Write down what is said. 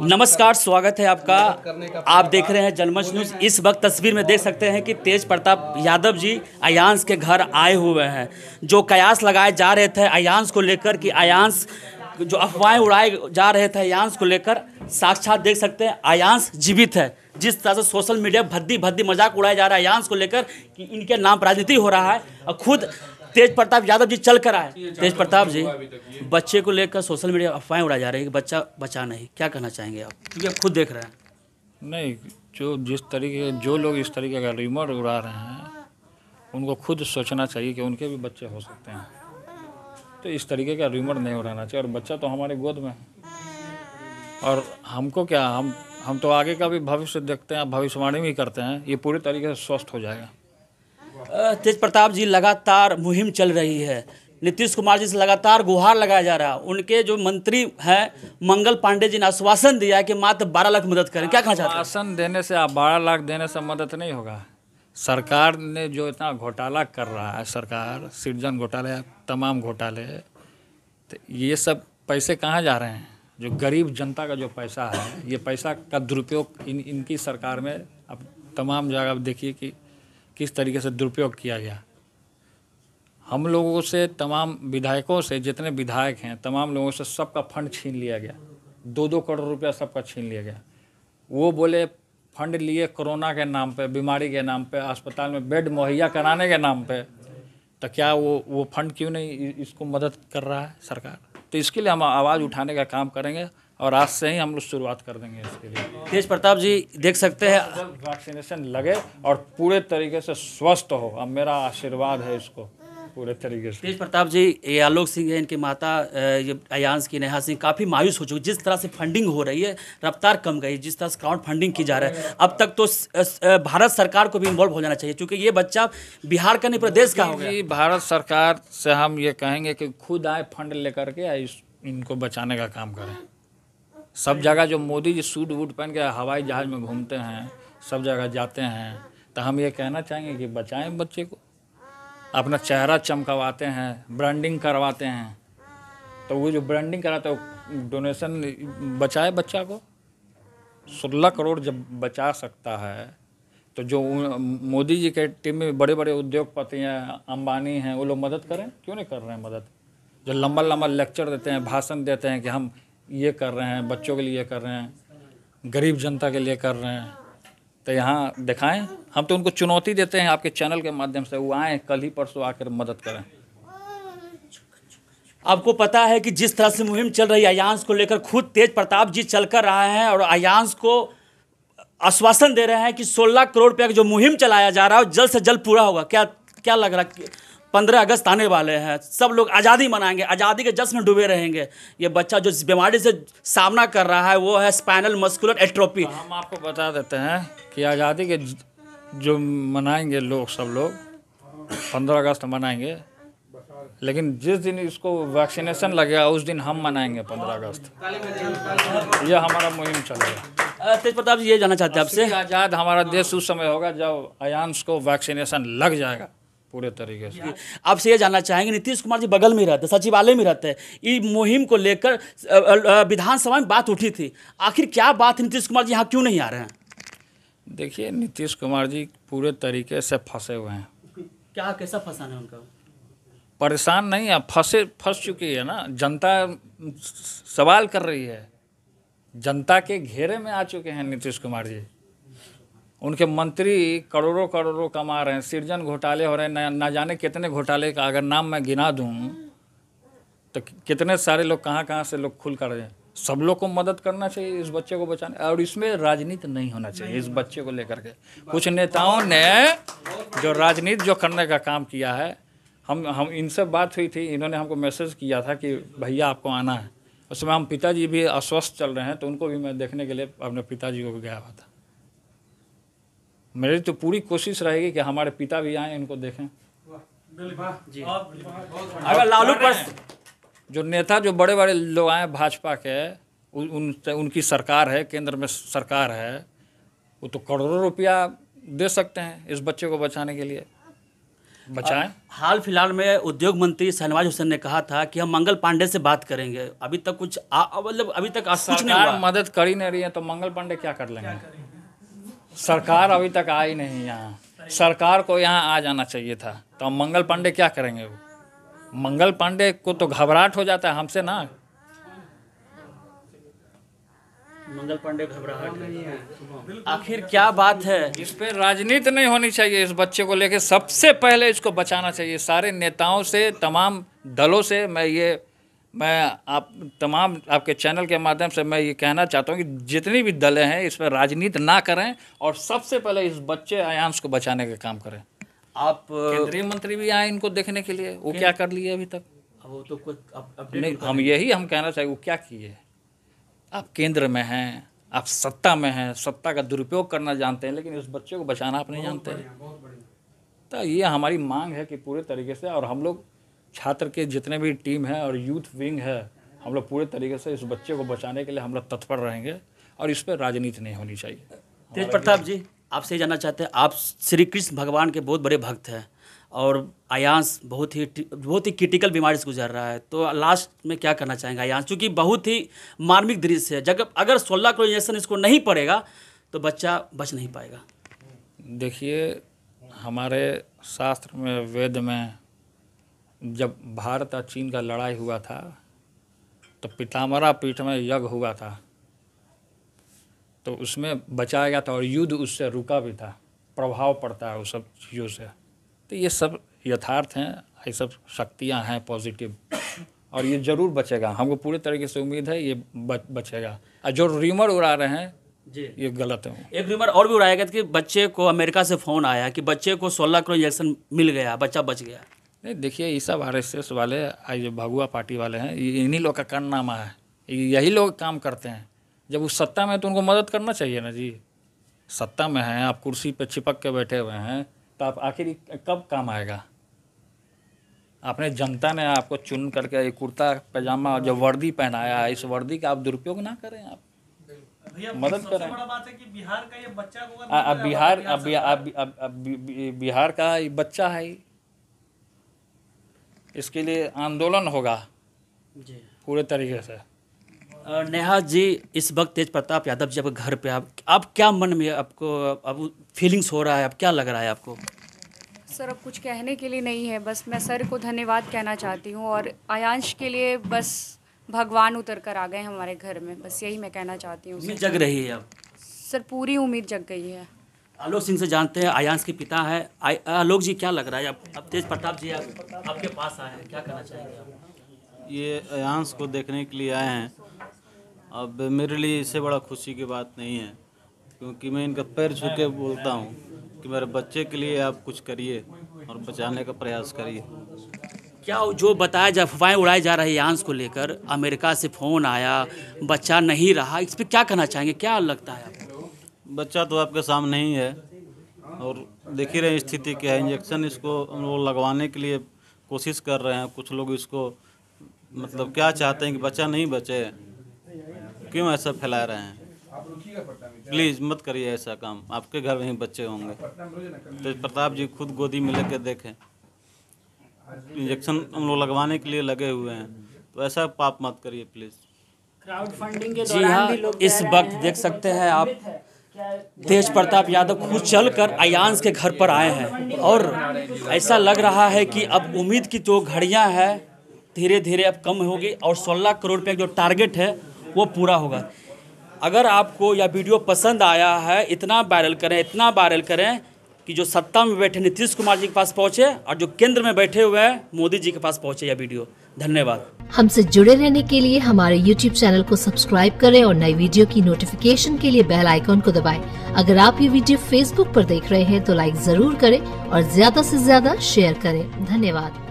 नमस्कार स्वागत है आपका आप देख रहे हैं जनमंच न्यूज इस वक्त तस्वीर में देख सकते हैं कि तेज प्रताप यादव जी अयांश के घर आए हुए हैं जो कयास लगाए जा रहे थे अयांश को लेकर कि अयांश जो अफवाहें उड़ाए जा रहे थे अयांश को लेकर साक्षात देख सकते हैं अयांश जीवित है जिस तरह से सोशल मीडिया भद्दी भद्दी मजाक उड़ाया जा रहा है अयांश को लेकर कि इनके नाम राजनीति हो रहा है और खुद तेज प्रताप यादव जी चल कर आए तेज प्रताप जी बच्चे को लेकर सोशल मीडिया अफवाहें उड़ाई जा रही है कि बच्चा बचा नहीं क्या कहना चाहेंगे आप क्योंकि आप खुद देख रहे हैं नहीं जो जिस तरीके जो लोग इस तरीके का रिमर उड़ा रहे हैं उनको खुद सोचना चाहिए कि उनके भी बच्चे हो सकते हैं तो इस तरीके का रिमर नहीं उड़ाना चाहिए और बच्चा तो हमारे गोद में है और हमको क्या हम हम तो आगे का भी भविष्य देखते हैं भविष्यवाणी भी करते हैं ये पूरी तरीके से स्वस्थ हो जाएगा तेज प्रताप जी लगातार मुहिम चल रही है नीतीश कुमार जी से लगातार गुहार लगाया जा रहा है उनके जो मंत्री हैं मंगल पांडे जी ने आश्वासन दिया है कि मात्र बारह लाख मदद करें क्या कहा जाता है आश्वासन देने से आप बारह लाख देने से मदद नहीं होगा सरकार ने जो इतना घोटाला कर रहा है सरकार सृजन घोटाले तमाम घोटाले तो ये सब पैसे कहाँ जा रहे हैं जो गरीब जनता का जो पैसा है ये पैसा का दुरुपयोग इन इनकी सरकार में अब तमाम जगह देखिए कि किस तरीके से दुरुपयोग किया गया हम लोगों से तमाम विधायकों से जितने विधायक हैं तमाम लोगों से सबका फंड छीन लिया गया दो दो करोड़ रुपया सबका छीन लिया गया वो बोले फंड लिए कोरोना के नाम पे बीमारी के नाम पे अस्पताल में बेड मुहैया कराने के नाम पे तो क्या वो वो फंड क्यों नहीं इसको मदद कर रहा है सरकार तो इसके लिए हम आवाज़ उठाने का काम करेंगे और आज से ही हम लोग शुरुआत कर देंगे इसके लिए तेज प्रताप जी देख सकते हैं वैक्सीनेशन लगे और पूरे तरीके से स्वस्थ हो अब मेरा आशीर्वाद है इसको पूरे तरीके से तेज प्रताप जी ये आलोक सिंह है इनकी माता ये अयांश की नेहा सिंह काफ़ी मायूस हो चुकी जिस तरह से फंडिंग हो रही है रफ्तार कम गई जिस तरह से क्राउड फंडिंग की जा रहा है अब तक तो भारत सरकार को भी इन्वॉल्व हो जाना चाहिए क्योंकि ये बच्चा बिहार का नहीं प्रदेश का होगा भारत सरकार से हम ये कहेंगे कि खुद आए फंड लेकर के इनको बचाने का काम करें सब जगह जो मोदी जी सूट वूट पहन के हवाई जहाज़ में घूमते हैं सब जगह जाते हैं तो हम ये कहना चाहेंगे कि बचाएं बच्चे को अपना चेहरा चमकवाते हैं ब्रांडिंग करवाते हैं तो वो जो ब्रांडिंग कराते हैं डोनेशन बचाए बच्चा को सोलह करोड़ जब बचा सकता है तो जो मोदी जी के टीम में बड़े बड़े उद्योगपति हैं अंबानी हैं वो लोग मदद करें क्यों नहीं कर रहे हैं मदद जो लंबा लंबा लेक्चर देते हैं भाषण देते हैं कि हम ये कर रहे हैं बच्चों के लिए कर रहे हैं गरीब जनता के लिए कर रहे हैं तो यहाँ दिखाएं हम तो उनको चुनौती देते हैं आपके चैनल के माध्यम से वो आए कल ही परसों आकर मदद करें आपको पता है कि जिस तरह से मुहिम चल रही है अयांश को लेकर खुद तेज प्रताप जी चल कर रहे हैं और अयांश को आश्वासन दे रहे हैं कि 16 करोड़ रुपया का जो मुहिम चलाया जा रहा है जल्द से जल्द पूरा होगा क्या क्या लग रहा है पंद्रह अगस्त आने वाले हैं सब लोग आज़ादी मनाएंगे आज़ादी के जश्न में डूबे रहेंगे ये बच्चा जो बीमारी से सामना कर रहा है वो है स्पाइनल मस्कुलर एट्रोपी तो हम आपको बता देते हैं कि आज़ादी के जो मनाएंगे लोग सब लोग पंद्रह अगस्त मनाएंगे लेकिन जिस दिन इसको वैक्सीनेशन लगेगा उस दिन हम मनाएंगे पंद्रह अगस्त यह हमारा मुहिम चलेगा तेज प्रताप जी ये जानना चाहते हैं आपसे आज़ाद हमारा देश उस समय होगा जब अयांश को वैक्सीनेशन लग जाएगा पूरे तरीके से आपसे ये जानना चाहेंगे नीतीश कुमार जी बगल में रहते सचिवालय में रहते हैं इस मुहिम को लेकर विधानसभा में बात उठी थी आखिर क्या बात नीतीश कुमार जी यहाँ क्यों नहीं आ रहे हैं देखिए नीतीश कुमार जी पूरे तरीके से फंसे हुए हैं क्या कैसा फंसा है उनका परेशान नहीं है फंसे फंस चुकी है ना जनता सवाल कर रही है जनता के घेरे में आ चुके हैं नीतीश कुमार जी उनके मंत्री करोड़ों करोड़ों कमा रहे हैं सृजन घोटाले हो रहे हैं ना जाने कितने घोटाले का अगर नाम मैं गिना दूँ तो कितने सारे लोग कहाँ कहाँ से लोग खुल कर रहे हैं सब लोग को मदद करना चाहिए इस बच्चे को बचाने और इसमें राजनीति नहीं होना चाहिए इस बच्चे को लेकर के कुछ नेताओं ने जो राजनीति जो करने का काम किया है हम हम इनसे बात हुई थी इन्होंने हमको मैसेज किया था कि भैया आपको आना है उसमें हम पिताजी भी अस्वस्थ चल रहे हैं तो उनको भी मैं देखने के लिए अपने पिताजी को भी गया हुआ था मेरी तो पूरी कोशिश रहेगी कि हमारे पिता भी आए इनको देखें अगर लालू पर जो नेता जो बड़े बड़े लोग आए भाजपा के उन, उनकी सरकार है केंद्र में सरकार है वो तो करोड़ों रुपया दे सकते हैं इस बच्चे को बचाने के लिए बचाएं हाल फिलहाल में उद्योग मंत्री शहनवाज हुसैन ने कहा था कि हम मंगल पांडे से बात करेंगे अभी तक कुछ मतलब अभी तक कुछ नहीं मदद कर ही नहीं रही है तो मंगल पांडे क्या कर लेंगे सरकार अभी तक आई नहीं यहाँ सरकार को यहाँ आ जाना चाहिए था तो हम मंगल पांडे क्या करेंगे वो मंगल पांडे को तो घबराहट हो जाता है हमसे ना मंगल पांडे घबराहट नहीं है आखिर क्या बात है इस पर राजनीति नहीं होनी चाहिए इस बच्चे को लेके सबसे पहले इसको बचाना चाहिए सारे नेताओं से तमाम दलों से मैं ये मैं आप तमाम आपके चैनल के माध्यम से मैं ये कहना चाहता हूँ कि जितनी भी दलें हैं इस पर राजनीति ना करें और सबसे पहले इस बच्चे अयांश को बचाने का काम करें आप केंद्रीय मंत्री भी आए इनको देखने के लिए वो क्या कर लिए अभी तक वो तो कुछ नहीं हम यही हम कहना चाहेंगे वो क्या किए आप केंद्र में हैं आप सत्ता में हैं सत्ता का दुरुपयोग करना जानते हैं लेकिन इस बच्चे को बचाना आप नहीं जानते हैं तो ये हमारी मांग है कि पूरे तरीके से और हम लोग छात्र के जितने भी टीम है और यूथ विंग है हम लोग पूरे तरीके से इस बच्चे को बचाने के लिए हम लोग तत्पर रहेंगे और इस पर राजनीति नहीं होनी चाहिए तेज प्रताप जी आपसे जानना चाहते हैं आप श्री कृष्ण भगवान के बहुत बड़े भक्त हैं और आयांस बहुत ही बहुत ही क्रिटिकल बीमारी से गुजर रहा है तो लास्ट में क्या करना चाहेंगे आयांस क्योंकि बहुत ही मार्मिक दृश्य है जब अगर सोलह करोड़ इंजेक्शन इसको नहीं पड़ेगा तो बच्चा बच नहीं पाएगा देखिए हमारे शास्त्र में वेद में जब भारत और चीन का लड़ाई हुआ था तो पितामरा पीठ में यज्ञ हुआ था तो उसमें बचाया गया था और युद्ध उससे रुका भी था प्रभाव पड़ता है उस सब चीज़ों से तो ये सब यथार्थ हैं ये सब शक्तियाँ हैं पॉजिटिव और ये ज़रूर बचेगा हमको पूरे तरीके से उम्मीद है ये बच, बचेगा और जो रीमर उड़ा रहे हैं जी ये गलत है एक रीमर और भी उड़ाया गया कि बच्चे को अमेरिका से फ़ोन आया कि बच्चे को सोलह करोड़ इंजेक्शन मिल गया बच्चा बच गया नहीं देखिए ये सब एस वाले जो भगुआ पार्टी वाले हैं इन्हीं लोग का कारनामा है यही लोग काम करते हैं जब वो सत्ता में है तो उनको मदद करना चाहिए ना जी सत्ता में हैं आप कुर्सी पर चिपक के बैठे हुए हैं तो आप आखिर कब काम आएगा आपने जनता ने आपको चुन करके ये कुर्ता पैजामा जो वर्दी पहनाया है इस वर्दी का आप दुरुपयोग ना करें आप मदद करें बिहार का ये बच्चा बिहार अब बिहार का ये बच्चा है इसके लिए आंदोलन होगा जी पूरे तरीके से नेहा जी इस वक्त तेज प्रताप यादव जी आपके घर पे आप आप क्या मन में आपको अब फीलिंग्स हो रहा है अब क्या लग रहा है आपको सर अब कुछ कहने के लिए नहीं है बस मैं सर को धन्यवाद कहना चाहती हूँ और आयांश के लिए बस भगवान उतर कर आ गए हमारे घर में बस यही मैं कहना चाहती हूँ जग रही है अब सर पूरी उम्मीद जग गई है आलोक सिंह से जानते हैं आयांश के पिता है आलोक जी क्या लग रहा है अब अब तेज प्रताप जी आप, आपके पास आए हैं क्या कहना चाहेंगे आप ये आयांश को देखने के लिए आए हैं अब मेरे लिए इससे बड़ा खुशी की बात नहीं है क्योंकि मैं इनका पैर छू के बोलता हूँ कि मेरे बच्चे के लिए आप कुछ करिए और बचाने का प्रयास करिए क्या जो बताया जा अफवाहें उड़ाई जा रही आंस को लेकर अमेरिका से फ़ोन आया बच्चा नहीं रहा इस पर क्या कहना चाहेंगे क्या लगता है बच्चा तो आपके सामने ही है और देख ही रहे स्थिति क्या है इंजेक्शन इसको हम लोग लगवाने के लिए कोशिश कर रहे हैं कुछ लोग इसको मतलब क्या चाहते हैं कि बच्चा नहीं बचे क्यों ऐसा फैला रहे हैं प्लीज़ मत करिए ऐसा काम आपके घर में ही बच्चे होंगे तो प्रताप जी खुद गोदी में लेकर देखें इंजेक्शन हम लोग लगवाने के लिए लगे हुए हैं तो ऐसा पाप मत करिए प्लीज़ क्राउड फंडिंग के दौरान जी हाँ, भी लोग इस वक्त देख सकते हैं आप तेज प्रताप यादव खुद चलकर अयांश के घर पर आए हैं और ऐसा लग रहा है कि अब उम्मीद की जो तो घड़ियां हैं धीरे धीरे अब कम होगी और 16 करोड़ रुपये जो टारगेट है वो पूरा होगा अगर आपको यह वीडियो पसंद आया है इतना वायरल करें इतना वायरल करें कि जो सत्ता में बैठे नीतीश कुमार जी के पास पहुंचे और जो केंद्र में बैठे हुए हैं मोदी जी के पास पहुंचे यह वीडियो धन्यवाद हमसे जुड़े रहने के लिए हमारे YouTube चैनल को सब्सक्राइब करें और नई वीडियो की नोटिफिकेशन के लिए बेल आइकॉन को दबाएं। अगर आप ये वीडियो Facebook पर देख रहे हैं तो लाइक जरूर करें और ज्यादा ऐसी ज्यादा शेयर करें धन्यवाद